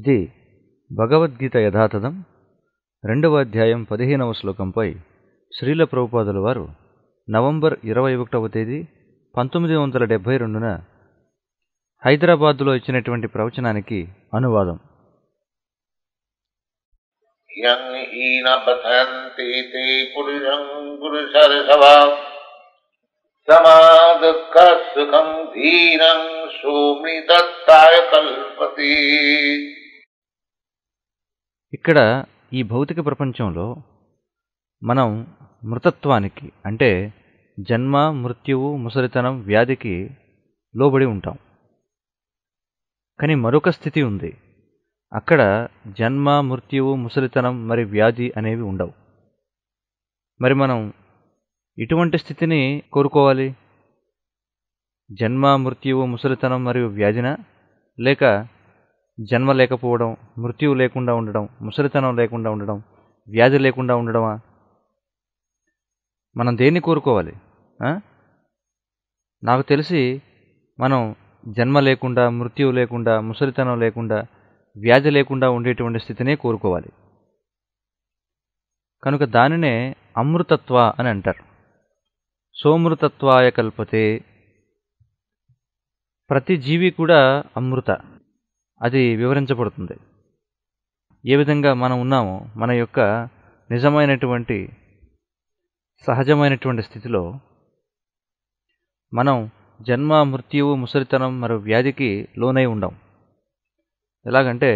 ఇది భగవద్గీత యథాతథం రెండవ అధ్యాయం పదిహేనవ శ్లోకంపై శ్రీల ప్రభుపాదుల వారు నవంబర్ ఇరవై ఒకటవ తేదీ పంతొమ్మిది వందల డెబ్భై రెండున హైదరాబాదులో ఇచ్చినటువంటి ప్రవచనానికి అనువాదం సమాదుఃఖ సుఖం ధీరం తాయ కల్పతి ఇక్కడ ఈ భౌతిక ప్రపంచంలో మనం మృతత్వానికి అంటే జన్మ మృత్యువు ముసలితనం వ్యాధికి లోబడి ఉంటాం కానీ మరొక స్థితి ఉంది అక్కడ జన్మ మృత్యువు ముసలితనం మరి వ్యాధి అనేవి ఉండవు మరి మనం ఇటువంటి స్థితిని కోరుకోవాలి జన్మ మృత్యువు ముసలితనం మరియు వ్యాధిన లేక జన్మ లేకపోవడం మృత్యువు లేకుండా ఉండడం ముసలితనం లేకుండా ఉండడం వ్యాధి లేకుండా ఉండడమా మనం దేన్ని కోరుకోవాలి నాకు తెలిసి మనం జన్మ లేకుండా మృత్యువు లేకుండా ముసలితనం లేకుండా వ్యాధి లేకుండా ఉండేటువంటి స్థితినే కోరుకోవాలి కనుక దానినే అమృతత్వ అని అంటారు సోమృతత్వాయ కల్పతే ప్రతి జీవి కూడా అమృత అది వివరించబడుతుంది ఏ విధంగా మనం ఉన్నామో మన యొక్క నిజమైనటువంటి సహజమైనటువంటి స్థితిలో మనం జన్మ మృత్యువు ముసలితనం మరియు వ్యాధికి లోనై ఉండం ఎలాగంటే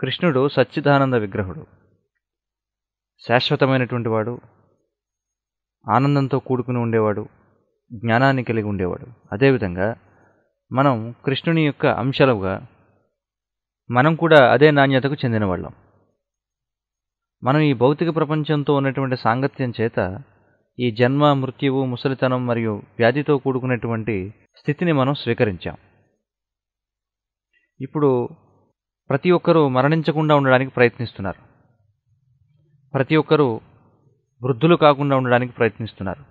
కృష్ణుడు సచ్చిదానంద విగ్రహుడు శాశ్వతమైనటువంటి వాడు ఆనందంతో కూడుకుని ఉండేవాడు జ్ఞానాన్ని కలిగి ఉండేవాడు అదేవిధంగా మనం కృష్ణుని యొక్క అంశాలుగా మనం కూడా అదే నాణ్యతకు చెందిన వాళ్ళం మనం ఈ భౌతిక ప్రపంచంతో ఉన్నటువంటి సాంగత్యం చేత ఈ జన్మ మృత్యువు ముసలితనం మరియు వ్యాధితో కూడుకున్నటువంటి స్థితిని మనం స్వీకరించాం ఇప్పుడు ప్రతి ఒక్కరూ మరణించకుండా ఉండడానికి ప్రయత్నిస్తున్నారు ప్రతి ఒక్కరూ వృద్ధులు కాకుండా ఉండడానికి ప్రయత్నిస్తున్నారు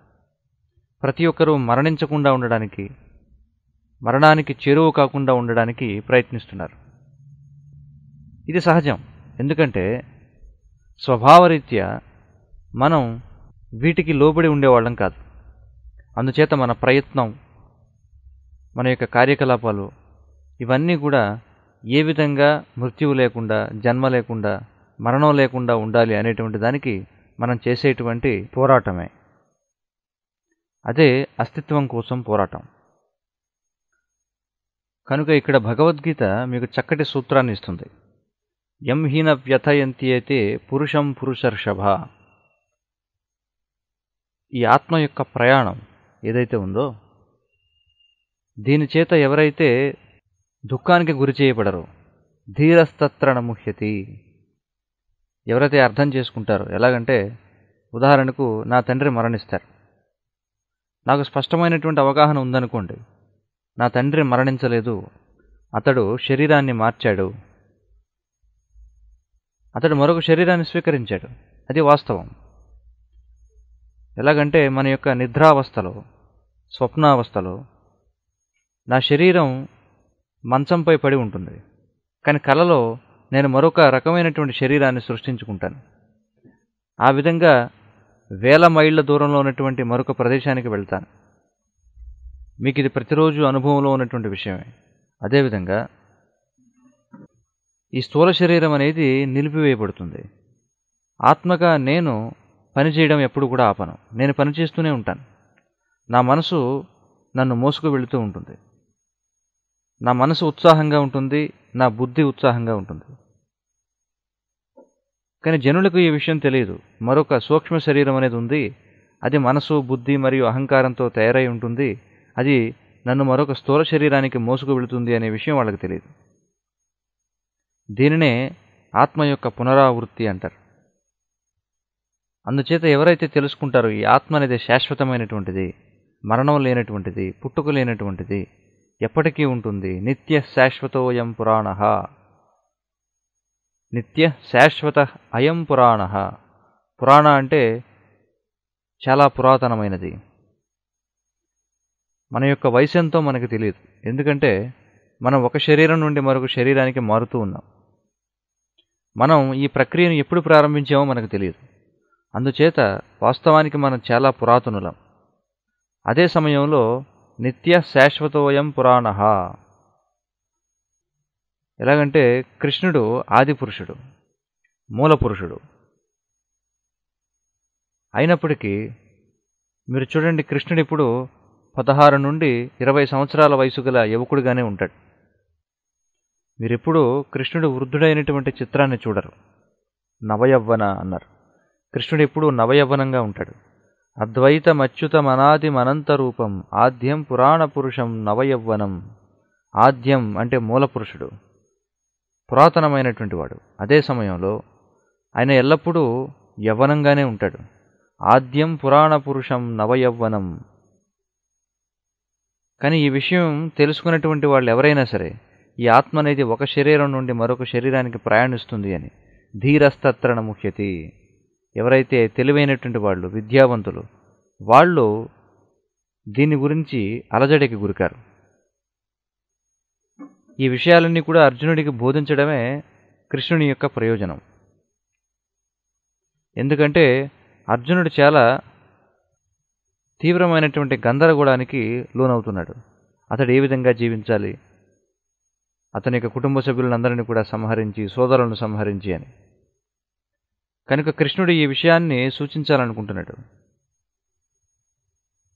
ప్రతి ఒక్కరూ మరణించకుండా ఉండడానికి మరణానికి చేరువు కాకుండా ఉండడానికి ప్రయత్నిస్తున్నారు ఇది సహజం ఎందుకంటే స్వభావరీత్యా మనం వీటికి లోబడి ఉండేవాళ్ళం కాదు అందుచేత మన ప్రయత్నం మన యొక్క కార్యకలాపాలు ఇవన్నీ కూడా ఏ విధంగా మృత్యువు లేకుండా జన్మ లేకుండా మరణం లేకుండా ఉండాలి అనేటువంటి దానికి మనం చేసేటువంటి పోరాటమే అదే అస్తిత్వం కోసం పోరాటం కనుక ఇక్కడ భగవద్గీత మీకు చక్కటి సూత్రాన్ని ఇస్తుంది ఎం హీన అయితే పురుషం పురుషర్షభ ఈ ఆత్మ యొక్క ప్రయాణం ఏదైతే ఉందో దీని చేత ఎవరైతే దుఃఖానికి గురి చేయబడరు ధీరస్తత్రణ ముహ్యతి ఎవరైతే అర్థం చేసుకుంటారో ఎలాగంటే ఉదాహరణకు నా తండ్రి మరణిస్తారు నాకు స్పష్టమైనటువంటి అవగాహన ఉందనుకోండి నా తండ్రి మరణించలేదు అతడు శరీరాన్ని మార్చాడు అతడు మరొక శరీరాన్ని స్వీకరించాడు అది వాస్తవం ఎలాగంటే మన యొక్క నిద్రావస్థలో స్వప్నావస్థలో నా శరీరం మంచంపై పడి ఉంటుంది కానీ కలలో నేను మరొక రకమైనటువంటి శరీరాన్ని సృష్టించుకుంటాను ఆ విధంగా వేల మైళ్ళ దూరంలో ఉన్నటువంటి మరొక ప్రదేశానికి వెళ్తాను మీకు ఇది ప్రతిరోజు అనుభవంలో ఉన్నటువంటి విషయమే అదేవిధంగా ఈ స్థూల శరీరం అనేది నిలిపివేయబడుతుంది ఆత్మగా నేను పనిచేయడం ఎప్పుడు కూడా ఆపను నేను పనిచేస్తూనే ఉంటాను నా మనసు నన్ను మోసుకు వెళుతూ ఉంటుంది నా మనసు ఉత్సాహంగా ఉంటుంది నా బుద్ధి ఉత్సాహంగా ఉంటుంది కానీ జనులకు ఈ విషయం తెలియదు మరొక సూక్ష్మ శరీరం అనేది ఉంది అది మనసు బుద్ధి మరియు అహంకారంతో తయారై ఉంటుంది అది నన్ను మరొక స్థూల శరీరానికి మోసుకు వెళుతుంది అనే విషయం వాళ్ళకి తెలియదు దీనినే ఆత్మ యొక్క పునరావృత్తి అంటారు అందుచేత ఎవరైతే తెలుసుకుంటారో ఈ ఆత్మ అనేది శాశ్వతమైనటువంటిది మరణం లేనటువంటిది పుట్టుక లేనటువంటిది ఎప్పటికీ ఉంటుంది నిత్య శాశ్వతోయం పురాణ నిత్య శాశ్వత అయం పురాణ పురాణ అంటే చాలా పురాతనమైనది మన యొక్క వయసు ఎంతో మనకు తెలియదు ఎందుకంటే మనం ఒక శరీరం నుండి మరొక శరీరానికి మారుతూ ఉన్నాం మనం ఈ ప్రక్రియను ఎప్పుడు ప్రారంభించామో మనకు తెలియదు అందుచేత వాస్తవానికి మనం చాలా పురాతనులం అదే సమయంలో నిత్య శాశ్వతోయం పురాణ ఎలాగంటే కృష్ణుడు ఆది పురుషుడు మూల పురుషుడు అయినప్పటికీ మీరు చూడండి కృష్ణుడు ఇప్పుడు పదహారు నుండి ఇరవై సంవత్సరాల వయసు గల యువకుడిగానే ఉంటాడు మీరెప్పుడూ కృష్ణుడు వృద్ధుడైనటువంటి చిత్రాన్ని చూడరు నవయవ్వన అన్నారు కృష్ణుడు ఎప్పుడూ నవయవ్వనంగా ఉంటాడు అద్వైత మచ్యుత మనాది మనంత రూపం ఆద్యం పురాణ పురుషం నవయవ్వనం ఆద్యం అంటే మూల పురుషుడు పురాతనమైనటువంటి వాడు అదే సమయంలో ఆయన ఎల్లప్పుడూ యవ్వనంగానే ఉంటాడు ఆద్యం పురాణ పురుషం నవయవ్వనం కానీ ఈ విషయం తెలుసుకున్నటువంటి వాళ్ళు ఎవరైనా సరే ఈ ఆత్మ అనేది ఒక శరీరం నుండి మరొక శరీరానికి ప్రయాణిస్తుంది అని ధీరస్తత్రణ ముఖ్యతి ఎవరైతే తెలివైనటువంటి వాళ్ళు విద్యావంతులు వాళ్ళు దీని గురించి అలజడికి గురికారు ఈ విషయాలన్నీ కూడా అర్జునుడికి బోధించడమే కృష్ణుని యొక్క ప్రయోజనం ఎందుకంటే అర్జునుడు చాలా తీవ్రమైనటువంటి గందరగోళానికి లోనవుతున్నాడు అతడు ఏ విధంగా జీవించాలి అతని యొక్క కుటుంబ సభ్యులందరినీ కూడా సంహరించి సోదరులను సంహరించి అని కనుక కృష్ణుడు ఈ విషయాన్ని సూచించాలనుకుంటున్నాడు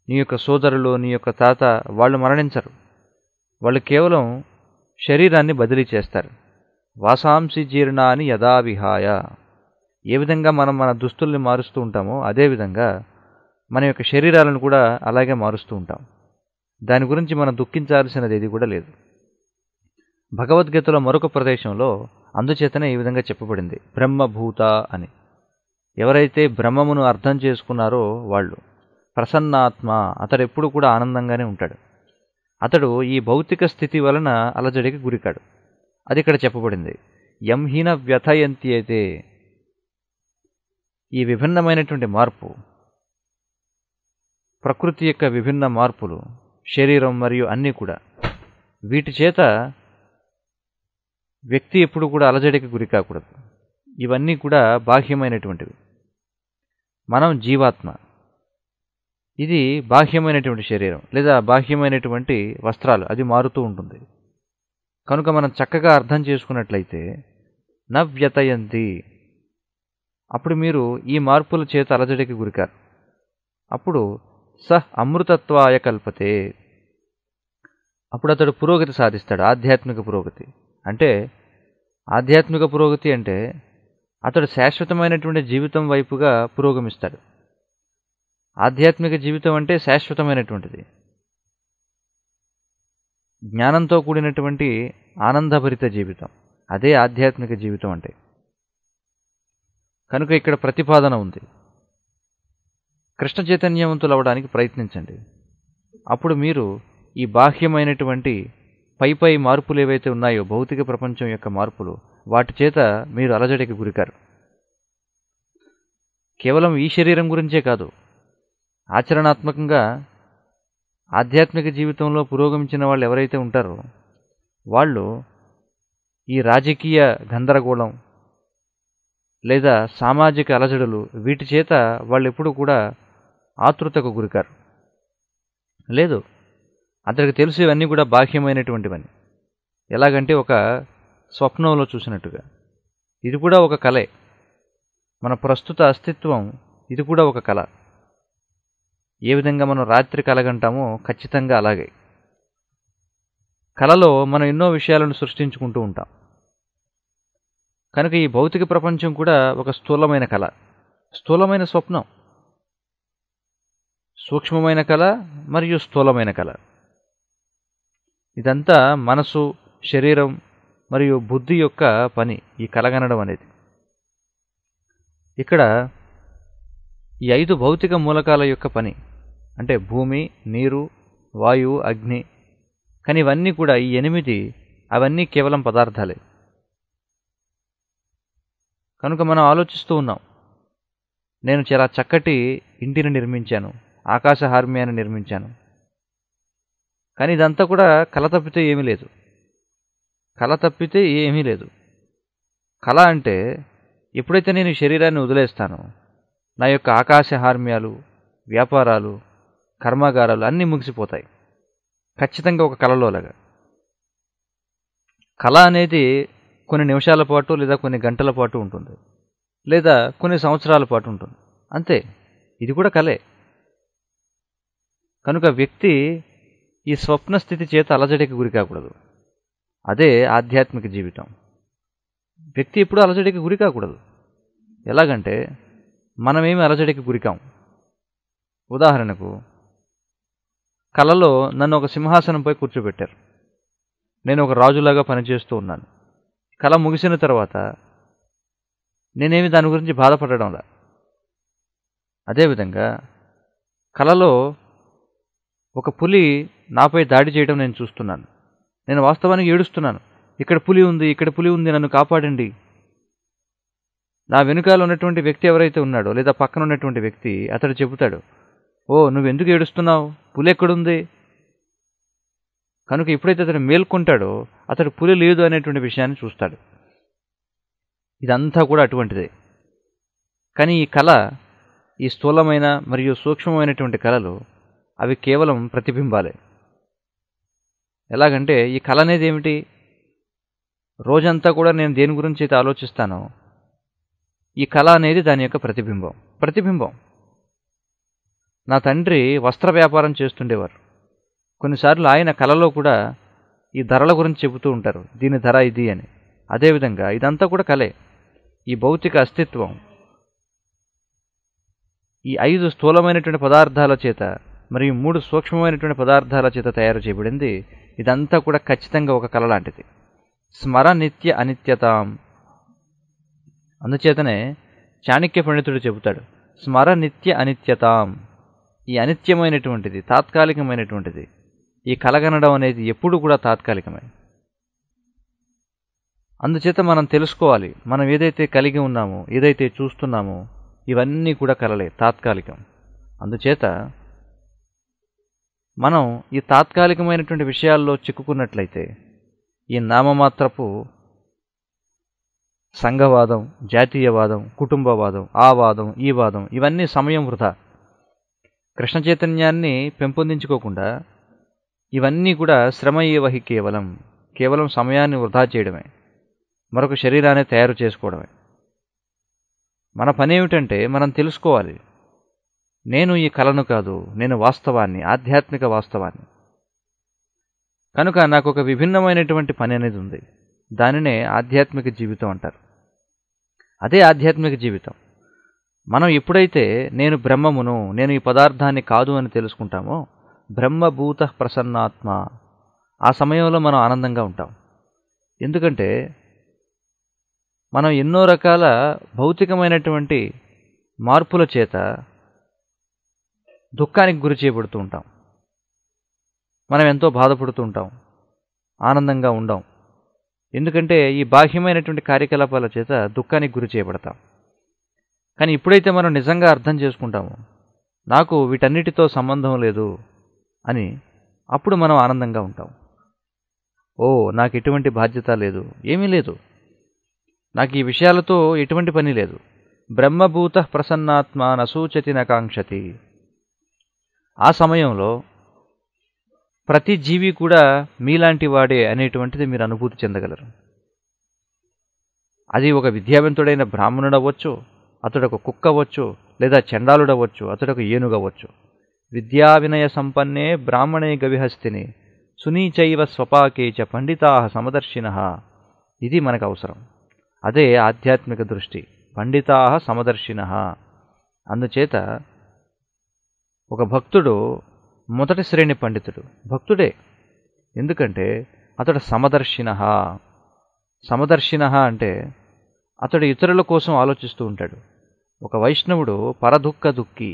నీ యొక్క సోదరులు నీ యొక్క తాత వాళ్ళు మరణించరు వాళ్ళు కేవలం శరీరాన్ని బదిలీ చేస్తారు వాసాంసి జీర్ణాన్ని యథావిహాయ ఏ విధంగా మనం మన దుస్తుల్ని మారుస్తూ ఉంటామో అదేవిధంగా మన యొక్క శరీరాలను కూడా అలాగే మారుస్తూ ఉంటాం దాని గురించి మనం దుఃఖించాల్సినది ఏది కూడా లేదు భగవద్గీతలో మరొక ప్రదేశంలో అందుచేతనే ఈ విధంగా చెప్పబడింది బ్రహ్మభూత అని ఎవరైతే బ్రహ్మమును అర్థం చేసుకున్నారో వాళ్ళు ప్రసన్నాత్మ అతడు ఎప్పుడు కూడా ఆనందంగానే ఉంటాడు అతడు ఈ భౌతిక స్థితి వలన అలజడికి గురికాడు అది ఇక్కడ చెప్పబడింది ఎంహీన వ్యథయంతి అయితే ఈ విభిన్నమైనటువంటి మార్పు ప్రకృతి యొక్క విభిన్న మార్పులు శరీరం మరియు అన్నీ కూడా వీటి చేత వ్యక్తి ఎప్పుడు కూడా అలజడికి గురి కాకూడదు ఇవన్నీ కూడా బాహ్యమైనటువంటివి మనం జీవాత్మ ఇది బాహ్యమైనటువంటి శరీరం లేదా బాహ్యమైనటువంటి వస్త్రాలు అది మారుతూ ఉంటుంది కనుక మనం చక్కగా అర్థం చేసుకున్నట్లయితే నవ్యతయంతి అప్పుడు మీరు ఈ మార్పుల చేత అలజడికి గురికారు అప్పుడు సహ్ అమృతత్వాయ కల్పతే అప్పుడు అతడు పురోగతి సాధిస్తాడు ఆధ్యాత్మిక పురోగతి అంటే ఆధ్యాత్మిక పురోగతి అంటే అతడు శాశ్వతమైనటువంటి జీవితం వైపుగా పురోగమిస్తాడు ఆధ్యాత్మిక జీవితం అంటే శాశ్వతమైనటువంటిది జ్ఞానంతో కూడినటువంటి ఆనందభరిత జీవితం అదే ఆధ్యాత్మిక జీవితం అంటే కనుక ఇక్కడ ప్రతిపాదన ఉంది కృష్ణ చైతన్యవంతులు అవ్వడానికి ప్రయత్నించండి అప్పుడు మీరు ఈ బాహ్యమైనటువంటి పై పై మార్పులు ఏవైతే ఉన్నాయో భౌతిక ప్రపంచం యొక్క మార్పులు వాటి చేత మీరు అలజడికి గురికారు కేవలం ఈ శరీరం గురించే కాదు ఆచరణాత్మకంగా ఆధ్యాత్మిక జీవితంలో పురోగమించిన వాళ్ళు ఎవరైతే ఉంటారో వాళ్ళు ఈ రాజకీయ గందరగోళం లేదా సామాజిక అలజడులు వీటి చేత వాళ్ళు ఎప్పుడూ కూడా ఆతృతకు గురికారు లేదు అతనికి తెలుసు ఇవన్నీ కూడా బాహ్యమైనటువంటివని ఎలాగంటే ఒక స్వప్నంలో చూసినట్టుగా ఇది కూడా ఒక కళే మన ప్రస్తుత అస్తిత్వం ఇది కూడా ఒక కళ ఏ విధంగా మనం రాత్రి కలగంటామో ఖచ్చితంగా అలాగే కళలో మనం ఎన్నో విషయాలను సృష్టించుకుంటూ ఉంటాం కనుక ఈ భౌతిక ప్రపంచం కూడా ఒక స్థూలమైన కళ స్థూలమైన స్వప్నం సూక్ష్మమైన కళ మరియు స్థూలమైన కళ ఇదంతా మనసు శరీరం మరియు బుద్ధి యొక్క పని ఈ కలగనడం అనేది ఇక్కడ ఈ ఐదు భౌతిక మూలకాల యొక్క పని అంటే భూమి నీరు వాయువు అగ్ని కానీ ఇవన్నీ కూడా ఈ ఎనిమిది అవన్నీ కేవలం పదార్థాలే కనుక మనం ఆలోచిస్తూ ఉన్నాం నేను చాలా చక్కటి ఇంటిని నిర్మించాను ఆకాశ హార్మ్యాన్ని నిర్మించాను కానీ ఇదంతా కూడా కళ తప్పితే ఏమీ లేదు కళ తప్పితే ఏమీ లేదు కళ అంటే ఎప్పుడైతే నేను శరీరాన్ని వదిలేస్తానో నా యొక్క ఆకాశ హార్మ్యాలు వ్యాపారాలు కర్మాగారాలు అన్నీ ముగిసిపోతాయి ఖచ్చితంగా ఒక కళలోలాగా కళ అనేది కొన్ని నిమిషాల పాటు లేదా కొన్ని గంటల పాటు ఉంటుంది లేదా కొన్ని సంవత్సరాల పాటు ఉంటుంది అంతే ఇది కూడా కళే కనుక వ్యక్తి ఈ స్వప్న స్థితి చేత అలజడికి గురి కాకూడదు అదే ఆధ్యాత్మిక జీవితం వ్యక్తి ఎప్పుడూ అలజడికి గురి కాకూడదు ఎలాగంటే మనమేమి అలజడికి గురికాం ఉదాహరణకు కలలో నన్ను ఒక సింహాసనంపై కూర్చోబెట్టారు నేను ఒక రాజులాగా పనిచేస్తూ ఉన్నాను కళ ముగిసిన తర్వాత నేనేమి దాని గురించి బాధపడడంలా అదేవిధంగా కళలో ఒక పులి నాపై దాడి చేయడం నేను చూస్తున్నాను నేను వాస్తవానికి ఏడుస్తున్నాను ఇక్కడ పులి ఉంది ఇక్కడ పులి ఉంది నన్ను కాపాడండి నా వెనుకాల ఉన్నటువంటి వ్యక్తి ఎవరైతే ఉన్నాడో లేదా పక్కన ఉన్నటువంటి వ్యక్తి అతడు చెబుతాడు ఓ నువ్వు ఎందుకు ఏడుస్తున్నావు పులి ఎక్కడుంది కనుక ఎప్పుడైతే అతడు మేల్కొంటాడో అతడు పులి లేదు అనేటువంటి విషయాన్ని చూస్తాడు ఇదంతా కూడా అటువంటిదే కానీ ఈ కళ ఈ స్థూలమైన మరియు సూక్ష్మమైనటువంటి కళలు అవి కేవలం ప్రతిబింబాలే ఎలాగంటే ఈ కళ అనేది ఏమిటి రోజంతా కూడా నేను దేని గురించి అయితే ఆలోచిస్తానో ఈ కళ అనేది దాని యొక్క ప్రతిబింబం ప్రతిబింబం నా తండ్రి వస్త్ర వ్యాపారం చేస్తుండేవారు కొన్నిసార్లు ఆయన కళలో కూడా ఈ ధరల గురించి చెబుతూ ఉంటారు దీని ధర ఇది అని అదేవిధంగా ఇదంతా కూడా కళే ఈ భౌతిక అస్తిత్వం ఈ ఐదు స్థూలమైనటువంటి పదార్థాల చేత మరియు మూడు సూక్ష్మమైనటువంటి పదార్థాల చేత తయారు చేయబడింది ఇదంతా కూడా ఖచ్చితంగా ఒక కళ లాంటిది స్మర నిత్య అనిత్యతాం అందుచేతనే చాణక్య పండితుడు చెబుతాడు స్మర నిత్య అనిత్యతాం ఈ అనిత్యమైనటువంటిది తాత్కాలికమైనటువంటిది ఈ కలగనడం అనేది ఎప్పుడు కూడా తాత్కాలికమే అందుచేత మనం తెలుసుకోవాలి మనం ఏదైతే కలిగి ఉన్నామో ఏదైతే చూస్తున్నామో ఇవన్నీ కూడా కలలే తాత్కాలికం అందుచేత మనం ఈ తాత్కాలికమైనటువంటి విషయాల్లో చిక్కుకున్నట్లయితే ఈ నామమాత్రపు సంఘవాదం జాతీయవాదం కుటుంబవాదం ఆ వాదం ఈ వాదం ఇవన్నీ సమయం వృధా కృష్ణ చైతన్యాన్ని పెంపొందించుకోకుండా ఇవన్నీ కూడా శ్రమ కేవలం కేవలం సమయాన్ని వృధా చేయడమే మరొక శరీరాన్ని తయారు చేసుకోవడమే మన పని ఏమిటంటే మనం తెలుసుకోవాలి నేను ఈ కలను కాదు నేను వాస్తవాన్ని ఆధ్యాత్మిక వాస్తవాన్ని కనుక నాకు ఒక విభిన్నమైనటువంటి పని అనేది ఉంది దానినే ఆధ్యాత్మిక జీవితం అంటారు అదే ఆధ్యాత్మిక జీవితం మనం ఎప్పుడైతే నేను బ్రహ్మమును నేను ఈ పదార్థాన్ని కాదు అని తెలుసుకుంటామో బ్రహ్మభూత ప్రసన్నాత్మ ఆ సమయంలో మనం ఆనందంగా ఉంటాం ఎందుకంటే మనం ఎన్నో రకాల భౌతికమైనటువంటి మార్పుల చేత దుఃఖానికి గురి చేయబడుతూ ఉంటాం మనం ఎంతో బాధపడుతూ ఉంటాం ఆనందంగా ఉండం ఎందుకంటే ఈ బాహ్యమైనటువంటి కార్యకలాపాల చేత దుఃఖానికి గురి చేయబడతాం కానీ ఇప్పుడైతే మనం నిజంగా అర్థం చేసుకుంటాము నాకు వీటన్నిటితో సంబంధం లేదు అని అప్పుడు మనం ఆనందంగా ఉంటాం ఓ నాకు ఎటువంటి బాధ్యత లేదు ఏమీ లేదు నాకు ఈ విషయాలతో ఎటువంటి పని లేదు బ్రహ్మభూత ప్రసన్నాత్మ నసూచతి నకాంక్షతి ఆ సమయంలో ప్రతి జీవి కూడా మీలాంటి వాడే అనేటువంటిది మీరు అనుభూతి చెందగలరు అది ఒక విద్యావంతుడైన బ్రాహ్మణుడవచ్చు అతడు ఒక కుక్క అవ్వచ్చు లేదా చండాలుడవచ్చు అతడు ఒక ఏనుగవచ్చు విద్యా వినయ సంపన్నే బ్రాహ్మణే గవిహస్తిని సునీచైవ స్వపాకే చ పండితా సమదర్శిన ఇది మనకు అవసరం అదే ఆధ్యాత్మిక దృష్టి పండితా సమదర్శిన అందుచేత ఒక భక్తుడు మొదటి శ్రేణి పండితుడు భక్తుడే ఎందుకంటే అతడు సమదర్శిన సమదర్శిన అంటే అతడు ఇతరుల కోసం ఆలోచిస్తూ ఉంటాడు ఒక వైష్ణవుడు పరదుఃఖ దుఃఖి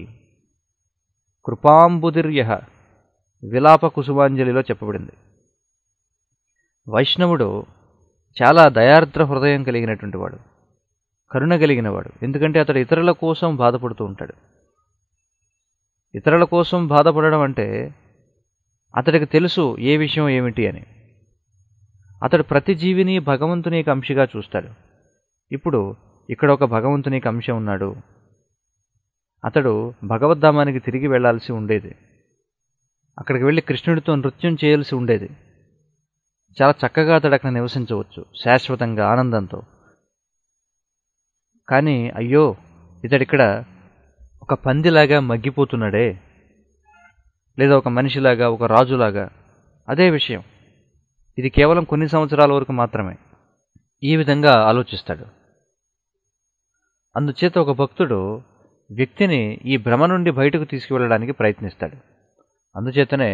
కృపాంబుదిర్య విలాప కుసుమాంజలిలో చెప్పబడింది వైష్ణవుడు చాలా దయార్ద్ర హృదయం కలిగినటువంటి వాడు కరుణ కలిగినవాడు ఎందుకంటే అతడు ఇతరుల కోసం బాధపడుతూ ఉంటాడు ఇతరుల కోసం బాధపడడం అంటే అతడికి తెలుసు ఏ విషయం ఏమిటి అని అతడు ప్రతి జీవిని భగవంతుని యొక్క అంశగా చూస్తాడు ఇప్పుడు ఇక్కడ ఒక భగవంతుని యొక్క అంశం ఉన్నాడు అతడు భగవద్ధామానికి తిరిగి వెళ్లాల్సి ఉండేది అక్కడికి వెళ్ళి కృష్ణుడితో నృత్యం చేయాల్సి ఉండేది చాలా చక్కగా అతడు అక్కడ నివసించవచ్చు శాశ్వతంగా ఆనందంతో కానీ అయ్యో ఇతడిక్కడ ఒక పందిలాగా మగ్గిపోతున్నాడే లేదా ఒక మనిషిలాగా ఒక రాజులాగా అదే విషయం ఇది కేవలం కొన్ని సంవత్సరాల వరకు మాత్రమే ఈ విధంగా ఆలోచిస్తాడు అందుచేత ఒక భక్తుడు వ్యక్తిని ఈ భ్రమ నుండి బయటకు తీసుకువెళ్ళడానికి ప్రయత్నిస్తాడు అందుచేతనే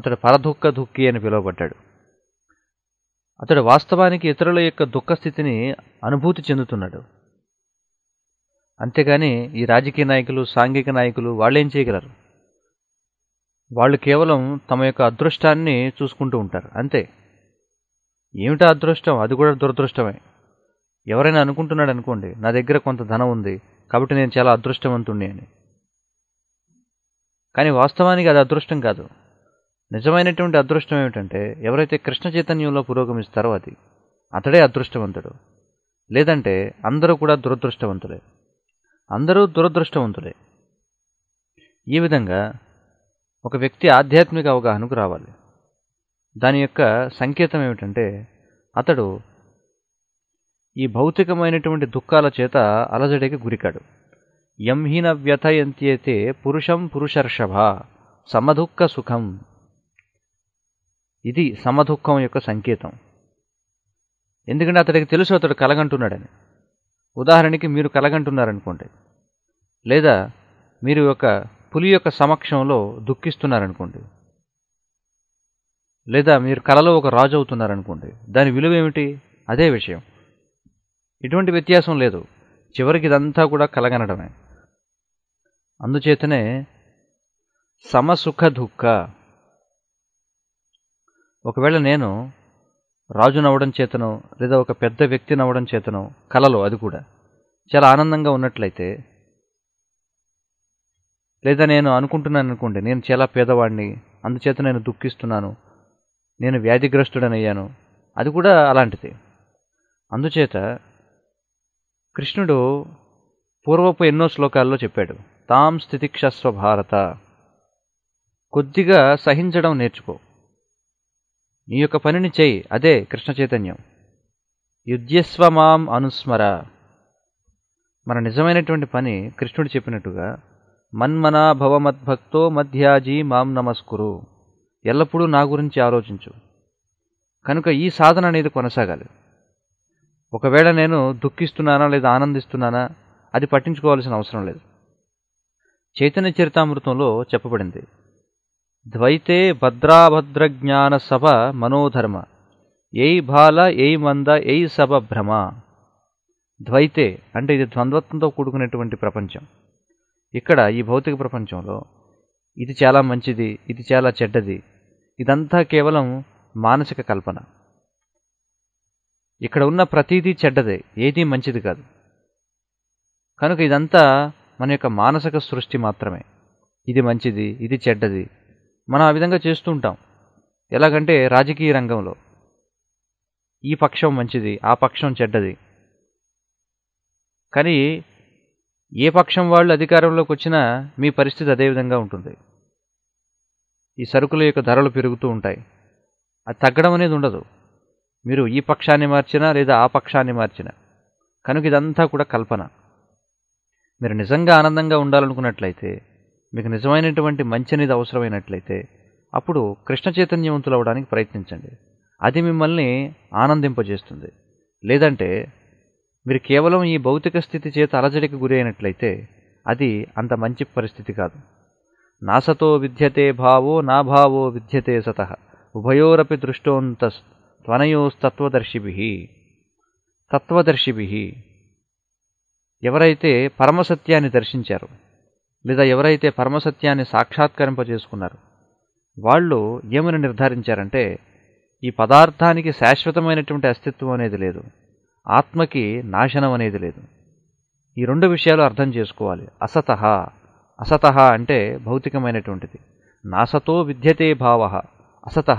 అతడు పరదుఃఖ దుఃఖి అని పిలువబడ్డాడు అతడు వాస్తవానికి ఇతరుల యొక్క దుఃఖ స్థితిని అనుభూతి చెందుతున్నాడు అంతేగాని ఈ రాజకీయ నాయకులు సాంఘిక నాయకులు వాళ్ళు ఏం చేయగలరు వాళ్ళు కేవలం తమ యొక్క అదృష్టాన్ని చూసుకుంటూ ఉంటారు అంతే ఏమిటా అదృష్టం అది కూడా దురదృష్టమే ఎవరైనా అనుకుంటున్నాడు అనుకోండి నా దగ్గర కొంత ధనం ఉంది కాబట్టి నేను చాలా అదృష్టవంతుణ్ణి అని కానీ వాస్తవానికి అది అదృష్టం కాదు నిజమైనటువంటి అదృష్టం ఏమిటంటే ఎవరైతే కృష్ణ చైతన్యంలో పురోగమిస్తారో అది అతడే అదృష్టవంతుడు లేదంటే అందరూ కూడా దురదృష్టవంతులే అందరూ దురదృష్టవంతులే ఈ విధంగా ఒక వ్యక్తి ఆధ్యాత్మిక అవగాహనకు రావాలి దాని యొక్క సంకేతం ఏమిటంటే అతడు ఈ భౌతికమైనటువంటి దుఃఖాల చేత అలజడికి గురికాడు ఎంహీన అయితే పురుషం పురుషర్షభ సమదుఃఖ సుఖం ఇది సమదుఃఖం యొక్క సంకేతం ఎందుకంటే అతడికి తెలుసు అతడు కలగంటున్నాడని ఉదాహరణకి మీరు కలగంటున్నారనుకోండి లేదా మీరు ఒక పులి యొక్క సమక్షంలో దుఃఖిస్తున్నారనుకోండి లేదా మీరు కళలో ఒక రాజు అవుతున్నారనుకోండి దాని విలువ ఏమిటి అదే విషయం ఎటువంటి వ్యత్యాసం లేదు చివరికి ఇదంతా కూడా కలగనడమే అందుచేతనే సమసుఖ దుఃఖ ఒకవేళ నేను రాజు నవ్వడం చేతనో లేదా ఒక పెద్ద వ్యక్తి నవ్వడం చేతనో కలలో అది కూడా చాలా ఆనందంగా ఉన్నట్లయితే లేదా నేను అనుకుంటున్నాను అనుకోండి నేను చాలా పేదవాడిని అందుచేత నేను దుఃఖిస్తున్నాను నేను వ్యాధిగ్రస్తుడనయ్యాను అది కూడా అలాంటిది అందుచేత కృష్ణుడు పూర్వపు ఎన్నో శ్లోకాల్లో చెప్పాడు తాం స్థితిక్షస్వ భారత కొద్దిగా సహించడం నేర్చుకో నీ యొక్క పనిని చేయి అదే కృష్ణ చైతన్యం యుద్ధ్యస్వమాం అనుస్మర మన నిజమైనటువంటి పని కృష్ణుడు చెప్పినట్టుగా మన్మనా భవమద్భక్తో మధ్యాజీ మాం నమస్కురు ఎల్లప్పుడూ నా గురించి ఆలోచించు కనుక ఈ సాధన అనేది కొనసాగాలి ఒకవేళ నేను దుఃఖిస్తున్నానా లేదా ఆనందిస్తున్నానా అది పట్టించుకోవాల్సిన అవసరం లేదు చైతన్య చరితామృతంలో చెప్పబడింది భద్రాభద్ర జ్ఞాన సభ మనోధర్మ ఎయి బాల ఎయి మంద ఎయి సభ భ్రమ ద్వైతే అంటే ఇది ద్వంద్వత్వంతో కూడుకునేటువంటి ప్రపంచం ఇక్కడ ఈ భౌతిక ప్రపంచంలో ఇది చాలా మంచిది ఇది చాలా చెడ్డది ఇదంతా కేవలం మానసిక కల్పన ఇక్కడ ఉన్న ప్రతీదీ చెడ్డదే ఏదీ మంచిది కాదు కనుక ఇదంతా మన యొక్క మానసిక సృష్టి మాత్రమే ఇది మంచిది ఇది చెడ్డది మనం ఆ విధంగా చేస్తూ ఉంటాం ఎలాగంటే రాజకీయ రంగంలో ఈ పక్షం మంచిది ఆ పక్షం చెడ్డది కానీ ఏ పక్షం వాళ్ళు అధికారంలోకి వచ్చినా మీ పరిస్థితి అదేవిధంగా ఉంటుంది ఈ సరుకుల యొక్క ధరలు పెరుగుతూ ఉంటాయి అది తగ్గడం అనేది ఉండదు మీరు ఈ పక్షాన్ని మార్చినా లేదా ఆ పక్షాన్ని మార్చినా కనుక ఇదంతా కూడా కల్పన మీరు నిజంగా ఆనందంగా ఉండాలనుకున్నట్లయితే మీకు నిజమైనటువంటి మంచి అనేది అవసరమైనట్లయితే అప్పుడు కృష్ణ చైతన్యవంతులు అవడానికి ప్రయత్నించండి అది మిమ్మల్ని ఆనందింపజేస్తుంది లేదంటే మీరు కేవలం ఈ భౌతిక స్థితి చేత అలజడికి గురి అయినట్లయితే అది అంత మంచి పరిస్థితి కాదు నాసతో విద్యతే భావో నా భావో విద్యతే సత ఉభయోరపి దృష్టోంత త్వనయోస్తత్వదర్శిభి తత్వదర్శిభి ఎవరైతే పరమసత్యాన్ని దర్శించారు లేదా ఎవరైతే పరమసత్యాన్ని సాక్షాత్కరింపజేసుకున్నారు వాళ్ళు ఏమని నిర్ధారించారంటే ఈ పదార్థానికి శాశ్వతమైనటువంటి అస్తిత్వం అనేది లేదు ఆత్మకి నాశనం అనేది లేదు ఈ రెండు విషయాలు అర్థం చేసుకోవాలి అసత అసత అంటే భౌతికమైనటువంటిది నాసతో విద్యతే భావ అసత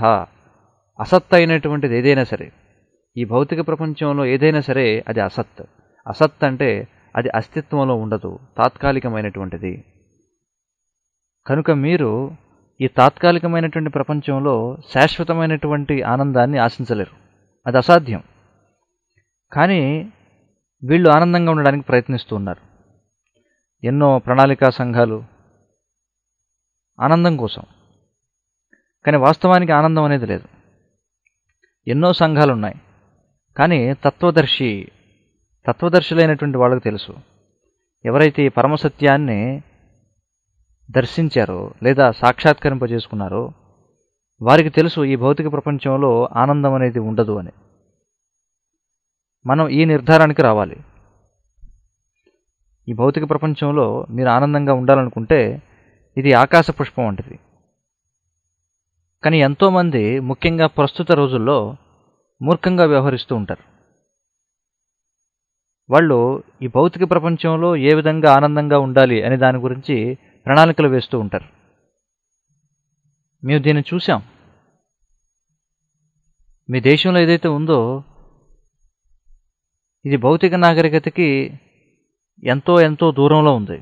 అసత్ అయినటువంటిది ఏదైనా సరే ఈ భౌతిక ప్రపంచంలో ఏదైనా సరే అది అసత్ అసత్ అంటే అది అస్తిత్వంలో ఉండదు తాత్కాలికమైనటువంటిది కనుక మీరు ఈ తాత్కాలికమైనటువంటి ప్రపంచంలో శాశ్వతమైనటువంటి ఆనందాన్ని ఆశించలేరు అది అసాధ్యం కానీ వీళ్ళు ఆనందంగా ఉండడానికి ప్రయత్నిస్తూ ఉన్నారు ఎన్నో ప్రణాళికా సంఘాలు ఆనందం కోసం కానీ వాస్తవానికి ఆనందం అనేది లేదు ఎన్నో సంఘాలు ఉన్నాయి కానీ తత్వదర్శి తత్వదర్శులైనటువంటి వాళ్ళకు తెలుసు ఎవరైతే ఈ పరమసత్యాన్ని దర్శించారో లేదా సాక్షాత్కరింపజేసుకున్నారో వారికి తెలుసు ఈ భౌతిక ప్రపంచంలో ఆనందం అనేది ఉండదు అని మనం ఈ నిర్ధారానికి రావాలి ఈ భౌతిక ప్రపంచంలో మీరు ఆనందంగా ఉండాలనుకుంటే ఇది ఆకాశ పుష్పం వంటిది కానీ ఎంతోమంది ముఖ్యంగా ప్రస్తుత రోజుల్లో మూర్ఖంగా వ్యవహరిస్తూ ఉంటారు వాళ్ళు ఈ భౌతిక ప్రపంచంలో ఏ విధంగా ఆనందంగా ఉండాలి అనే దాని గురించి ప్రణాళికలు వేస్తూ ఉంటారు మేము దీన్ని చూసాం మీ దేశంలో ఏదైతే ఉందో ఇది భౌతిక నాగరికతకి ఎంతో ఎంతో దూరంలో ఉంది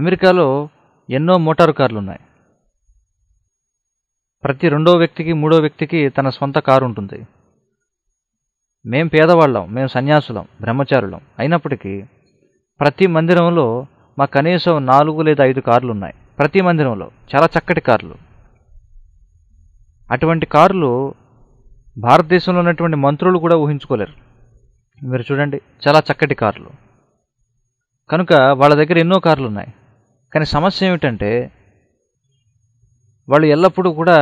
అమెరికాలో ఎన్నో మోటారు కార్లు ఉన్నాయి ప్రతి రెండో వ్యక్తికి మూడో వ్యక్తికి తన సొంత కారు ఉంటుంది మేం పేదవాళ్ళం మేము సన్యాసులం బ్రహ్మచారులం అయినప్పటికీ ప్రతి మందిరంలో మా కనీసం నాలుగు లేదా ఐదు కార్లు ఉన్నాయి ప్రతి మందిరంలో చాలా చక్కటి కార్లు అటువంటి కార్లు భారతదేశంలో ఉన్నటువంటి మంత్రులు కూడా ఊహించుకోలేరు మీరు చూడండి చాలా చక్కటి కార్లు కనుక వాళ్ళ దగ్గర ఎన్నో కార్లు ఉన్నాయి కానీ సమస్య ఏమిటంటే వాళ్ళు ఎల్లప్పుడూ కూడా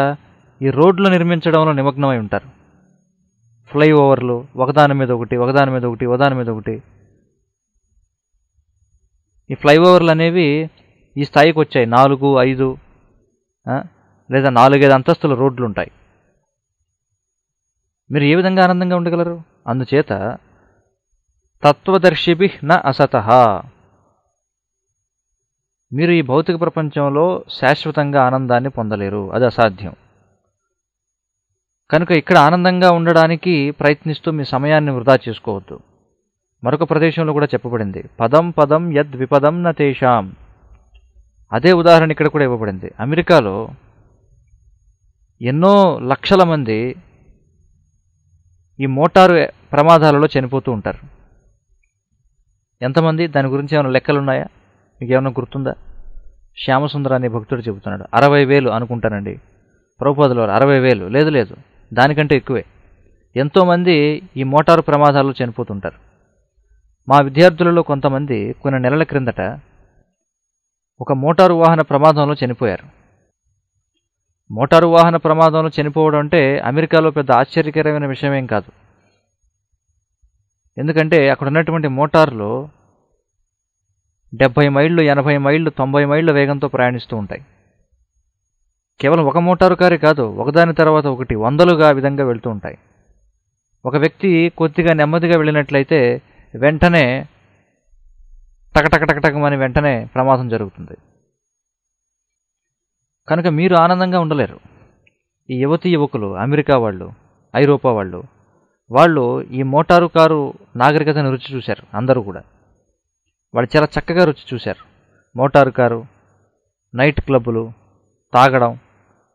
ఈ రోడ్లు నిర్మించడంలో నిమగ్నమై ఉంటారు ఫ్లైఓవర్లు ఒకదాని మీద ఒకటి ఒకదాని మీద ఒకటి ఒకదాని మీద ఒకటి ఈ ఫ్లైఓవర్లు అనేవి ఈ స్థాయికి వచ్చాయి నాలుగు ఐదు లేదా నాలుగైదు అంతస్తుల రోడ్లు ఉంటాయి మీరు ఏ విధంగా ఆనందంగా ఉండగలరు అందుచేత తత్వదర్శిభి న అసత మీరు ఈ భౌతిక ప్రపంచంలో శాశ్వతంగా ఆనందాన్ని పొందలేరు అది అసాధ్యం కనుక ఇక్కడ ఆనందంగా ఉండడానికి ప్రయత్నిస్తూ మీ సమయాన్ని వృధా చేసుకోవద్దు మరొక ప్రదేశంలో కూడా చెప్పబడింది పదం పదం యద్ విపదం నతేషాం అదే ఉదాహరణ ఇక్కడ కూడా ఇవ్వబడింది అమెరికాలో ఎన్నో లక్షల మంది ఈ మోటారు ప్రమాదాలలో చనిపోతూ ఉంటారు ఎంతమంది దాని గురించి ఏమైనా లెక్కలున్నాయా మీకు ఏమైనా గుర్తుందా శ్యామసుందర అనే భక్తుడు చెబుతున్నాడు అరవై వేలు అనుకుంటానండి ప్రభుపదలో అరవై వేలు లేదు లేదు దానికంటే ఎక్కువే ఎంతోమంది ఈ మోటారు ప్రమాదాల్లో చనిపోతుంటారు మా విద్యార్థులలో కొంతమంది కొన్ని నెలల క్రిందట ఒక మోటారు వాహన ప్రమాదంలో చనిపోయారు మోటారు వాహన ప్రమాదంలో చనిపోవడం అంటే అమెరికాలో పెద్ద ఆశ్చర్యకరమైన విషయమేం కాదు ఎందుకంటే అక్కడ ఉన్నటువంటి మోటార్లు డెబ్బై మైళ్ళు ఎనభై మైళ్ళు తొంభై మైళ్ళు వేగంతో ప్రయాణిస్తూ ఉంటాయి కేవలం ఒక మోటారు కారే కాదు ఒకదాని తర్వాత ఒకటి వందలుగా విధంగా వెళ్తూ ఉంటాయి ఒక వ్యక్తి కొద్దిగా నెమ్మదిగా వెళ్ళినట్లయితే వెంటనే టకటకటకటకమని వెంటనే ప్రమాదం జరుగుతుంది కనుక మీరు ఆనందంగా ఉండలేరు ఈ యువతి యువకులు అమెరికా వాళ్ళు ఐరోపా వాళ్ళు వాళ్ళు ఈ మోటారు కారు నాగరికతను రుచి చూశారు అందరూ కూడా వాళ్ళు చాలా చక్కగా రుచి చూశారు మోటారు కారు నైట్ క్లబ్బులు తాగడం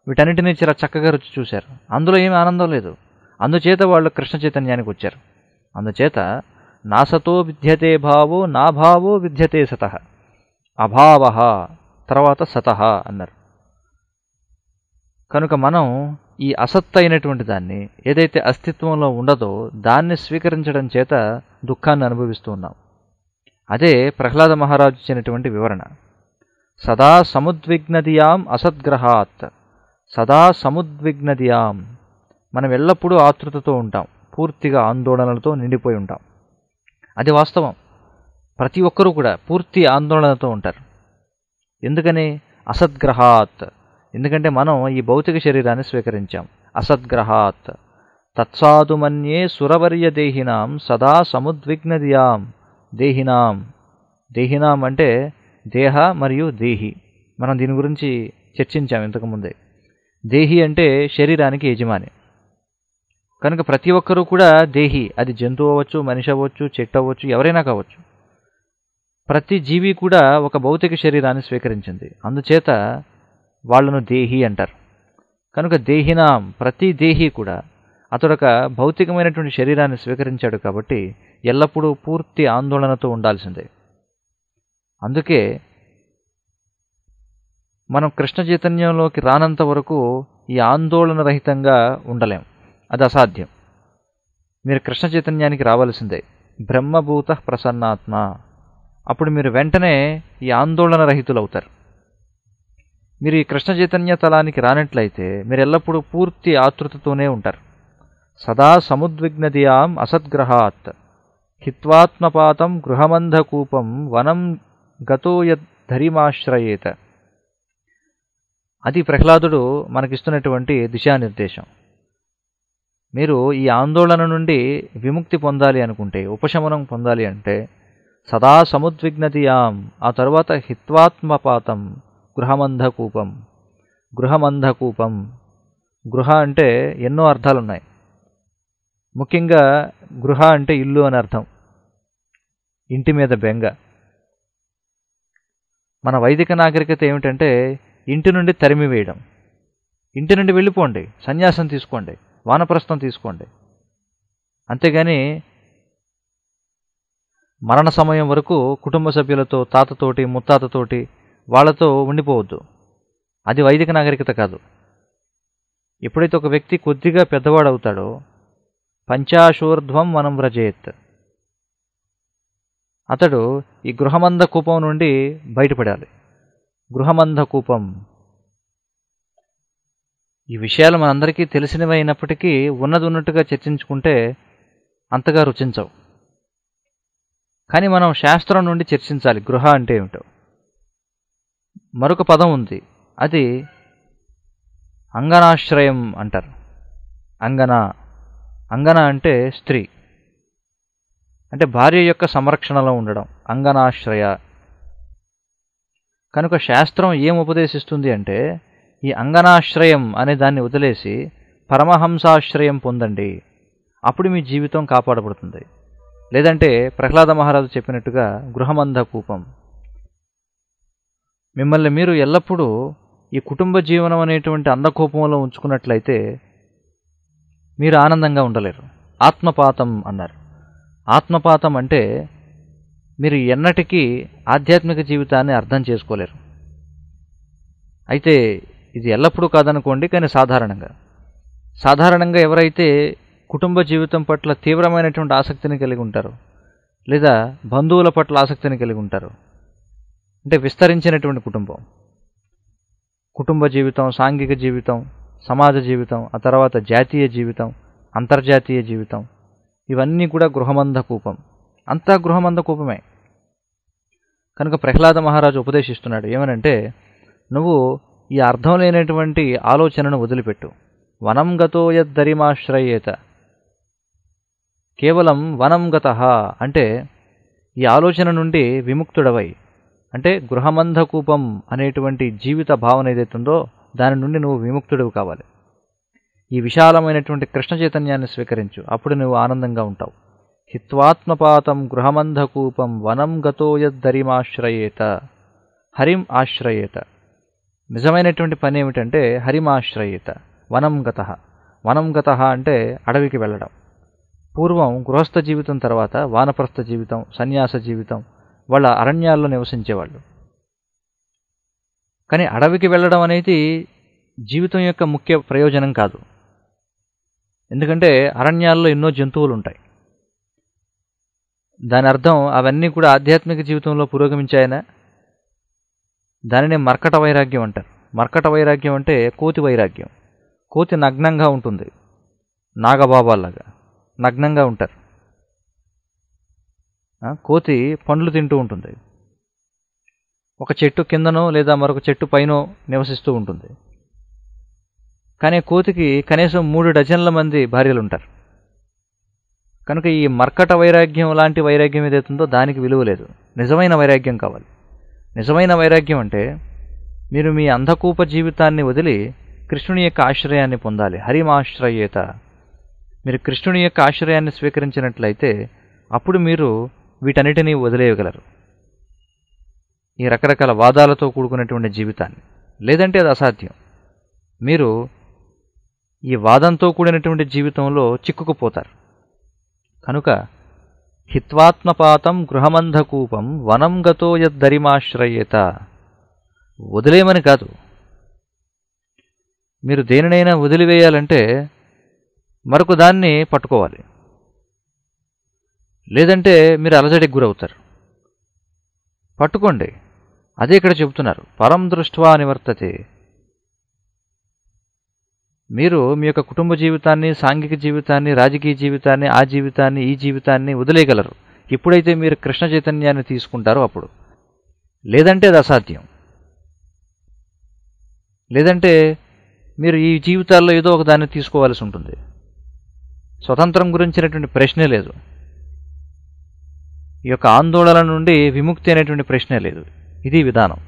వీటన్నిటినీ చాలా చక్కగా రుచి చూశారు అందులో ఏమి ఆనందం లేదు అందుచేత వాళ్ళు కృష్ణ చైతన్యానికి వచ్చారు అందుచేత నాసతో విద్యతే భావో నాభావో విద్యతే సత అభావ తర్వాత సత అన్నారు కనుక మనం ఈ అసత్ అయినటువంటి దాన్ని ఏదైతే అస్తిత్వంలో ఉండదో దాన్ని స్వీకరించడం చేత దుఃఖాన్ని అనుభవిస్తూ ఉన్నాం అదే ప్రహ్లాద మహారాజు ఇచ్చినటువంటి వివరణ సదా సముద్విగ్నదియాం అసద్గ్రహాత్ సదా సముద్విగ్నదియాం మనం ఎల్లప్పుడూ ఆతృతతో ఉంటాం పూర్తిగా ఆందోళనలతో నిండిపోయి ఉంటాం అది వాస్తవం ప్రతి ఒక్కరూ కూడా పూర్తి ఆందోళనతో ఉంటారు ఎందుకని అసద్గ్రహాత్ ఎందుకంటే మనం ఈ భౌతిక శరీరాన్ని స్వీకరించాం అసద్గ్రహాత్ తత్సాధుమన్యే సురవర్య దేహినాం సదా సముద్విగ్నదియాం దేహినాం దేహినాం అంటే దేహ మరియు దేహి మనం దీని గురించి చర్చించాం ఇంతకుముందే దేహి అంటే శరీరానికి యజమాని కనుక ప్రతి ఒక్కరూ కూడా దేహి అది జంతువు అవ్వచ్చు మనిషి అవ్వచ్చు చెట్టు అవ్వచ్చు ఎవరైనా కావచ్చు ప్రతి జీవి కూడా ఒక భౌతిక శరీరాన్ని స్వీకరించింది అందుచేత వాళ్లను దేహి అంటారు కనుక దేహినాం ప్రతి దేహి కూడా అతడొక భౌతికమైనటువంటి శరీరాన్ని స్వీకరించాడు కాబట్టి ఎల్లప్పుడూ పూర్తి ఆందోళనతో ఉండాల్సిందే అందుకే మనం కృష్ణ చైతన్యంలోకి రానంత వరకు ఈ ఆందోళన రహితంగా ఉండలేం అది అసాధ్యం మీరు కృష్ణ చైతన్యానికి రావాల్సిందే బ్రహ్మభూత ప్రసన్నాత్మ అప్పుడు మీరు వెంటనే ఈ ఆందోళన రహితులు అవుతారు మీరు ఈ కృష్ణ చైతన్య తలానికి రానట్లయితే మీరు ఎల్లప్పుడూ పూర్తి ఆతృతతోనే ఉంటారు సదా సముద్విగ్నదియాం అసద్గ్రహాత్ హిత్వాత్మపాతం గృహమంధకూపం వనం గతో ధరిమాశ్రయేత అది ప్రహ్లాదుడు మనకిస్తున్నటువంటి దిశానిర్దేశం మీరు ఈ ఆందోళన నుండి విముక్తి పొందాలి అనుకుంటే ఉపశమనం పొందాలి అంటే సదా సముద్విగ్నతీయాం ఆ తరువాత హిత్వాత్మపాతం గృహమంధకూపం గృహమంధకూపం గృహ అంటే ఎన్నో అర్థాలు ఉన్నాయి ముఖ్యంగా గృహ అంటే ఇల్లు అని అర్థం ఇంటి మీద బెంగ మన వైదిక నాగరికత ఏమిటంటే ఇంటి నుండి తరిమి వేయడం ఇంటి నుండి వెళ్ళిపోండి సన్యాసం తీసుకోండి వానప్రస్థం తీసుకోండి అంతేగాని మరణ సమయం వరకు కుటుంబ సభ్యులతో తాతతోటి ముత్తాతతోటి వాళ్లతో ఉండిపోవద్దు అది వైదిక నాగరికత కాదు ఎప్పుడైతే ఒక వ్యక్తి కొద్దిగా పెద్దవాడవుతాడో పంచాశూర్ధ్వం మనం వ్రజేత్ అతడు ఈ గృహమంద కూపం నుండి బయటపడాలి గృహమంద కూపం ఈ విషయాలు మనందరికీ తెలిసినవైనప్పటికీ ఉన్నది ఉన్నట్టుగా చర్చించుకుంటే అంతగా రుచించవు కానీ మనం శాస్త్రం నుండి చర్చించాలి గృహ అంటే ఏమిటో మరొక పదం ఉంది అది అంగనాశ్రయం అంటారు అంగన అంగన అంటే స్త్రీ అంటే భార్య యొక్క సంరక్షణలో ఉండడం అంగనాశ్రయ కనుక శాస్త్రం ఏం ఉపదేశిస్తుంది అంటే ఈ అంగనాశ్రయం అనే దాన్ని వదిలేసి పరమహంసాశ్రయం పొందండి అప్పుడు మీ జీవితం కాపాడబడుతుంది లేదంటే ప్రహ్లాద మహారాజు చెప్పినట్టుగా గృహమంధ కూపం మిమ్మల్ని మీరు ఎల్లప్పుడూ ఈ కుటుంబ జీవనం అనేటువంటి అందకోపంలో ఉంచుకున్నట్లయితే మీరు ఆనందంగా ఉండలేరు ఆత్మపాతం అన్నారు ఆత్మపాతం అంటే మీరు ఎన్నటికీ ఆధ్యాత్మిక జీవితాన్ని అర్థం చేసుకోలేరు అయితే ఇది ఎల్లప్పుడూ కాదనుకోండి కానీ సాధారణంగా సాధారణంగా ఎవరైతే కుటుంబ జీవితం పట్ల తీవ్రమైనటువంటి ఆసక్తిని కలిగి ఉంటారు లేదా బంధువుల పట్ల ఆసక్తిని కలిగి ఉంటారు అంటే విస్తరించినటువంటి కుటుంబం కుటుంబ జీవితం సాంఘిక జీవితం సమాజ జీవితం ఆ తర్వాత జాతీయ జీవితం అంతర్జాతీయ జీవితం ఇవన్నీ కూడా గృహమంద కూపం అంతా గృహమంధ కూపమే కనుక ప్రహ్లాద మహారాజు ఉపదేశిస్తున్నాడు ఏమనంటే నువ్వు ఈ అర్థం లేనటువంటి ఆలోచనను వదిలిపెట్టు వనం గతో యద్ధరిమాశ్రయేత కేవలం వనం గత అంటే ఈ ఆలోచన నుండి విముక్తుడవై అంటే గృహమంధకూపం అనేటువంటి జీవిత భావన ఉందో దాని నుండి నువ్వు విముక్తుడివి కావాలి ఈ విశాలమైనటువంటి కృష్ణ చైతన్యాన్ని స్వీకరించు అప్పుడు నువ్వు ఆనందంగా ఉంటావు హిత్వాత్మపాతం గృహమంధకూపం వనం గతో యద్దరిమాశ్రయేత హరిం ఆశ్రయేత నిజమైనటువంటి పని ఏమిటంటే హరిమాశ్రయిత వనం గత వనం గత అంటే అడవికి వెళ్ళడం పూర్వం గృహస్థ జీవితం తర్వాత వానప్రస్థ జీవితం సన్యాస జీవితం వాళ్ళ అరణ్యాల్లో నివసించేవాళ్ళు కానీ అడవికి వెళ్ళడం అనేది జీవితం యొక్క ముఖ్య ప్రయోజనం కాదు ఎందుకంటే అరణ్యాల్లో ఎన్నో జంతువులు ఉంటాయి దాని అర్థం అవన్నీ కూడా ఆధ్యాత్మిక జీవితంలో పురోగమించాయనా దానినే మర్కట వైరాగ్యం అంటారు మర్కట వైరాగ్యం అంటే కోతి వైరాగ్యం కోతి నగ్నంగా ఉంటుంది నాగబాబాలాగా నగ్నంగా ఉంటారు కోతి పండ్లు తింటూ ఉంటుంది ఒక చెట్టు కిందనో లేదా మరొక చెట్టు పైన నివసిస్తూ ఉంటుంది కానీ కోతికి కనీసం మూడు డజన్ల మంది భార్యలు ఉంటారు కనుక ఈ మర్కట వైరాగ్యం లాంటి వైరాగ్యం ఏదైతుందో దానికి విలువ లేదు నిజమైన వైరాగ్యం కావాలి నిజమైన వైరాగ్యం అంటే మీరు మీ అంధకూప జీవితాన్ని వదిలి కృష్ణుని యొక్క ఆశ్రయాన్ని పొందాలి హరిమాశ్రయేత మీరు కృష్ణుని యొక్క ఆశ్రయాన్ని స్వీకరించినట్లయితే అప్పుడు మీరు వీటన్నిటినీ వదిలేయగలరు ఈ రకరకాల వాదాలతో కూడుకున్నటువంటి జీవితాన్ని లేదంటే అది అసాధ్యం మీరు ఈ వాదంతో కూడినటువంటి జీవితంలో చిక్కుకుపోతారు కనుక హిత్వాత్మపాతం గృహమంధకూపం వనం గతో యద్దరిమాశ్రయేత వదిలేమని కాదు మీరు దేనినైనా వదిలివేయాలంటే మరొక దాన్ని పట్టుకోవాలి లేదంటే మీరు అలజడికి గురవుతారు పట్టుకోండి అదే ఇక్కడ చెబుతున్నారు పరం దృష్ట్వా నివర్తతే మీరు మీ యొక్క కుటుంబ జీవితాన్ని సాంఘిక జీవితాన్ని రాజకీయ జీవితాన్ని ఆ జీవితాన్ని ఈ జీవితాన్ని వదిలేయగలరు ఎప్పుడైతే మీరు కృష్ణ చైతన్యాన్ని తీసుకుంటారో అప్పుడు లేదంటే అది అసాధ్యం లేదంటే మీరు ఈ జీవితాల్లో ఏదో ఒక దాన్ని తీసుకోవాల్సి ఉంటుంది స్వతంత్రం గురించినటువంటి ప్రశ్నే లేదు ఈ యొక్క ఆందోళన నుండి విముక్తి అనేటువంటి ప్రశ్నే లేదు ఇది విధానం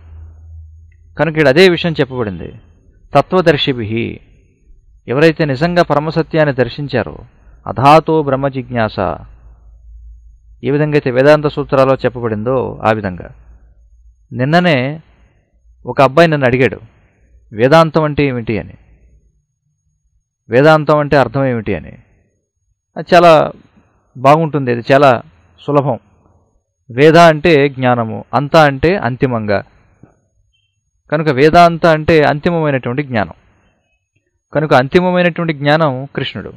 కనుక ఇక్కడ అదే విషయం చెప్పబడింది తత్వదర్శిభి ఎవరైతే నిజంగా పరమసత్యాన్ని దర్శించారో అధాతో బ్రహ్మ జిజ్ఞాస ఏ విధంగా అయితే వేదాంత సూత్రాల్లో చెప్పబడిందో ఆ విధంగా నిన్ననే ఒక అబ్బాయి నన్ను అడిగాడు వేదాంతం అంటే ఏమిటి అని వేదాంతం అంటే అర్థం ఏమిటి అని అది చాలా బాగుంటుంది అది చాలా సులభం వేద అంటే జ్ఞానము అంత అంటే అంతిమంగా కనుక వేదాంత అంటే అంతిమమైనటువంటి జ్ఞానం కనుక అంతిమమైనటువంటి జ్ఞానం కృష్ణుడు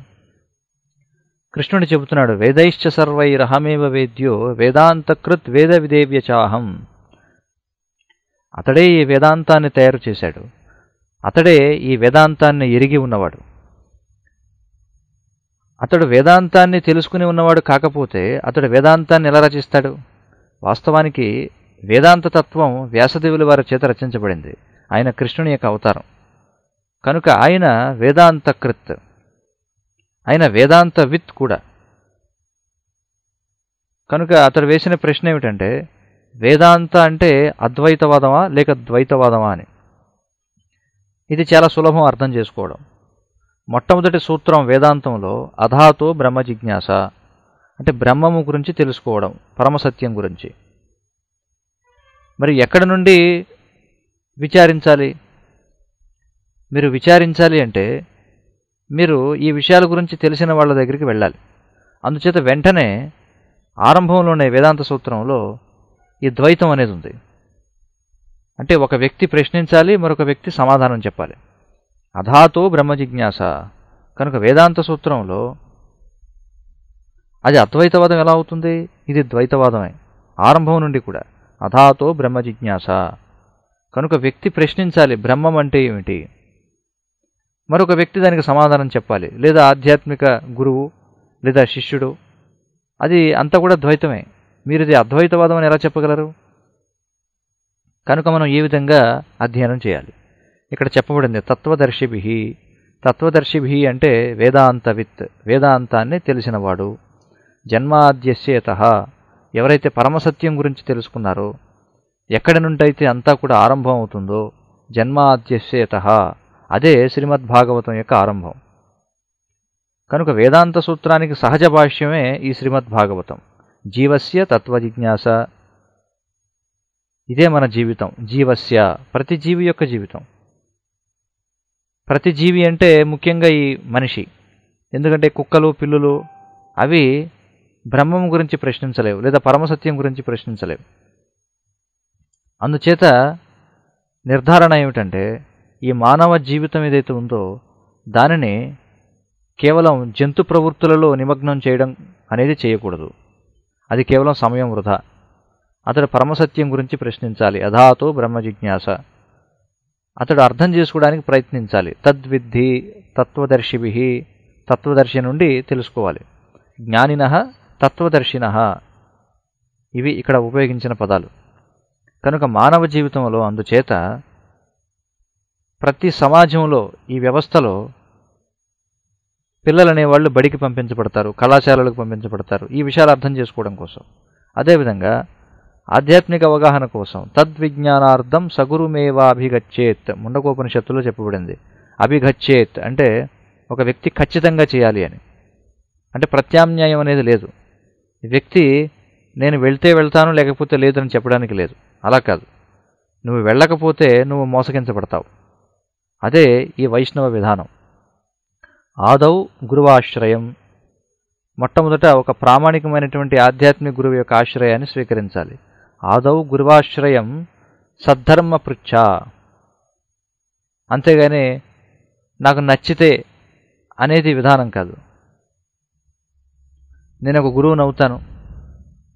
కృష్ణుడు చెబుతున్నాడు వేదైశ్చ సర్వైరహమేవ వేద్యో వేదాంతకృత్ వేద విదేవ్యచాహం అతడే ఈ వేదాంతాన్ని తయారు చేశాడు అతడే ఈ వేదాంతాన్ని ఎరిగి ఉన్నవాడు అతడు వేదాంతాన్ని తెలుసుకుని ఉన్నవాడు కాకపోతే అతడు వేదాంతాన్ని ఎలా రచిస్తాడు వాస్తవానికి వేదాంత తత్వం వ్యాసదేవుల వారి చేత రచించబడింది ఆయన కృష్ణుని యొక్క అవతారం కనుక ఆయన వేదాంతకృత్ ఆయన వేదాంతవిత్ కూడా కనుక అతడు వేసిన ప్రశ్న ఏమిటంటే వేదాంత అంటే అద్వైతవాదమా లేక ద్వైతవాదమా అని ఇది చాలా సులభం అర్థం చేసుకోవడం మొట్టమొదటి సూత్రం వేదాంతంలో అధాతో బ్రహ్మ జిజ్ఞాస అంటే బ్రహ్మము గురించి తెలుసుకోవడం పరమసత్యం గురించి మరి ఎక్కడి నుండి విచారించాలి మీరు విచారించాలి అంటే మీరు ఈ విషయాల గురించి తెలిసిన వాళ్ళ దగ్గరికి వెళ్ళాలి అందుచేత వెంటనే ఆరంభంలోనే వేదాంత సూత్రంలో ఈ ద్వైతం అనేది ఉంది అంటే ఒక వ్యక్తి ప్రశ్నించాలి మరొక వ్యక్తి సమాధానం చెప్పాలి అధాతో బ్రహ్మ జిజ్ఞాస కనుక వేదాంత సూత్రంలో అది అద్వైతవాదం ఎలా అవుతుంది ఇది ద్వైతవాదమే ఆరంభం నుండి కూడా అధాతో బ్రహ్మ జిజ్ఞాస కనుక వ్యక్తి ప్రశ్నించాలి బ్రహ్మం అంటే ఏమిటి మరొక వ్యక్తి దానికి సమాధానం చెప్పాలి లేదా ఆధ్యాత్మిక గురువు లేదా శిష్యుడు అది అంతా కూడా ద్వైతమే మీరు ఇది అద్వైతవాదం అని ఎలా చెప్పగలరు కనుక మనం ఏ విధంగా అధ్యయనం చేయాలి ఇక్కడ చెప్పబడింది తత్వదర్శిభి తత్వదర్శిభి అంటే వేదాంతవిత్ వేదాంతాన్ని తెలిసినవాడు జన్మాద్యశేత ఎవరైతే పరమసత్యం గురించి తెలుసుకున్నారో ఎక్కడి అయితే అంతా కూడా ఆరంభం అవుతుందో జన్మాద్యశేత అదే శ్రీమద్ భాగవతం యొక్క ఆరంభం కనుక వేదాంత సూత్రానికి సహజ భాష్యమే ఈ శ్రీమద్ భాగవతం జీవస్య తత్వజిజ్ఞాస ఇదే మన జీవితం జీవస్య ప్రతి జీవి యొక్క జీవితం ప్రతి జీవి అంటే ముఖ్యంగా ఈ మనిషి ఎందుకంటే కుక్కలు పిల్లులు అవి బ్రహ్మం గురించి ప్రశ్నించలేవు లేదా పరమసత్యం గురించి ప్రశ్నించలేవు అందుచేత నిర్ధారణ ఏమిటంటే ఈ మానవ జీవితం ఏదైతే ఉందో దానిని కేవలం జంతు ప్రవృత్తులలో నిమగ్నం చేయడం అనేది చేయకూడదు అది కేవలం సమయం వృధా అతడు పరమసత్యం గురించి ప్రశ్నించాలి అధాతో బ్రహ్మ జిజ్ఞాస అతడు అర్థం చేసుకోవడానికి ప్రయత్నించాలి తద్విద్ధి తత్వదర్శిభి తత్వదర్శి నుండి తెలుసుకోవాలి జ్ఞానిన తత్వదర్శిన ఇవి ఇక్కడ ఉపయోగించిన పదాలు కనుక మానవ జీవితంలో అందుచేత ప్రతి సమాజంలో ఈ వ్యవస్థలో పిల్లలు అనేవాళ్ళు బడికి పంపించబడతారు కళాశాలలకు పంపించబడతారు ఈ విషయాలు అర్థం చేసుకోవడం కోసం అదేవిధంగా ఆధ్యాత్మిక అవగాహన కోసం తద్విజ్ఞానార్థం సగురుమేవా అభిగచ్చేత్ ముండకోపనిషత్తులో చెప్పబడింది అభిగచ్చేత్ అంటే ఒక వ్యక్తి ఖచ్చితంగా చేయాలి అని అంటే ప్రత్యామ్నాయం అనేది లేదు వ్యక్తి నేను వెళ్తే వెళ్తాను లేకపోతే లేదని చెప్పడానికి లేదు అలా కాదు నువ్వు వెళ్ళకపోతే నువ్వు మోసగించబడతావు అదే ఈ వైష్ణవ విధానం ఆదౌ గురువాశ్రయం మొట్టమొదట ఒక ప్రామాణికమైనటువంటి ఆధ్యాత్మిక గురువు యొక్క ఆశ్రయాన్ని స్వీకరించాలి ఆదౌ గురువాశ్రయం సద్ధర్మ పృచ్చ అంతేగాని నాకు నచ్చితే అనేది విధానం కాదు నేను ఒక గురువుని అవుతాను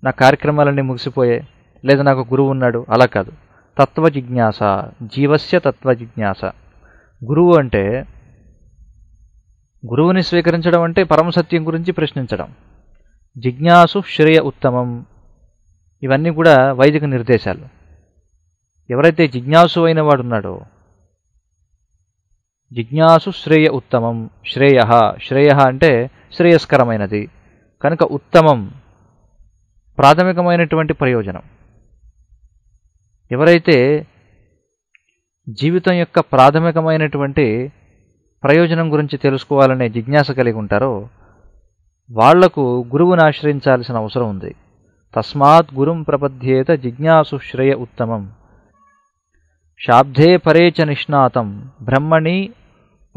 నా కార్యక్రమాలన్నీ ముగిసిపోయే లేదా నాకు గురువు ఉన్నాడు అలా కాదు తత్వజిజ్ఞాస జీవస్య తత్వజిజ్ఞాస గురువు అంటే గురువుని స్వీకరించడం అంటే పరమసత్యం గురించి ప్రశ్నించడం జిజ్ఞాసు శ్రేయ ఉత్తమం ఇవన్నీ కూడా వైదిక నిర్దేశాలు ఎవరైతే జిజ్ఞాసు అయిన వాడున్నాడో జిజ్ఞాసు శ్రేయ ఉత్తమం శ్రేయ శ్రేయ అంటే శ్రేయస్కరమైనది కనుక ఉత్తమం ప్రాథమికమైనటువంటి ప్రయోజనం ఎవరైతే జీవితం యొక్క ప్రాథమికమైనటువంటి ప్రయోజనం గురించి తెలుసుకోవాలనే జిజ్ఞాస కలిగి ఉంటారో వాళ్లకు గురువును ఆశ్రయించాల్సిన అవసరం ఉంది తస్మాత్ గురుం ప్రపద్యేత జిజ్ఞాసు శ్రేయ ఉత్తమం శాబ్దే పరేచ నిష్ణాతం బ్రహ్మణి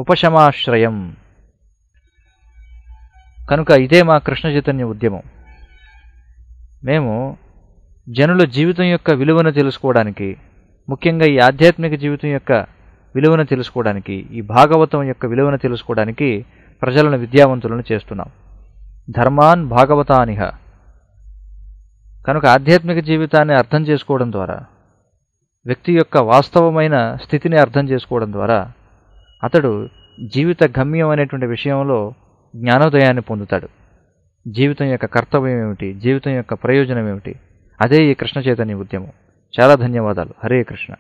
ఉపశమాశ్రయం కనుక ఇదే మా కృష్ణ చైతన్య ఉద్యమం మేము జనుల జీవితం యొక్క విలువను తెలుసుకోవడానికి ముఖ్యంగా ఈ ఆధ్యాత్మిక జీవితం యొక్క విలువను తెలుసుకోవడానికి ఈ భాగవతం యొక్క విలువను తెలుసుకోవడానికి ప్రజలను విద్యావంతులను చేస్తున్నాం ధర్మాన్ భాగవతానిహ కనుక ఆధ్యాత్మిక జీవితాన్ని అర్థం చేసుకోవడం ద్వారా వ్యక్తి యొక్క వాస్తవమైన స్థితిని అర్థం చేసుకోవడం ద్వారా అతడు జీవిత గమ్యం అనేటువంటి విషయంలో జ్ఞానోదయాన్ని పొందుతాడు జీవితం యొక్క కర్తవ్యం ఏమిటి జీవితం యొక్క ప్రయోజనం ఏమిటి అదే ఈ కృష్ణ చైతన్య ఉద్యమం చాలా ధన్యవాదాలు హరే కృష్ణ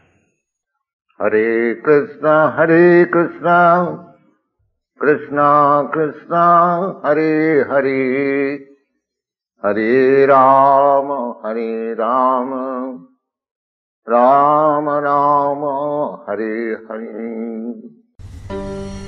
హరే కృష్ణ హరే కృష్ణ కృష్ణ కృష్ణ హరే హరి హరే రామ హరే రామ రామ రామ హరే హరి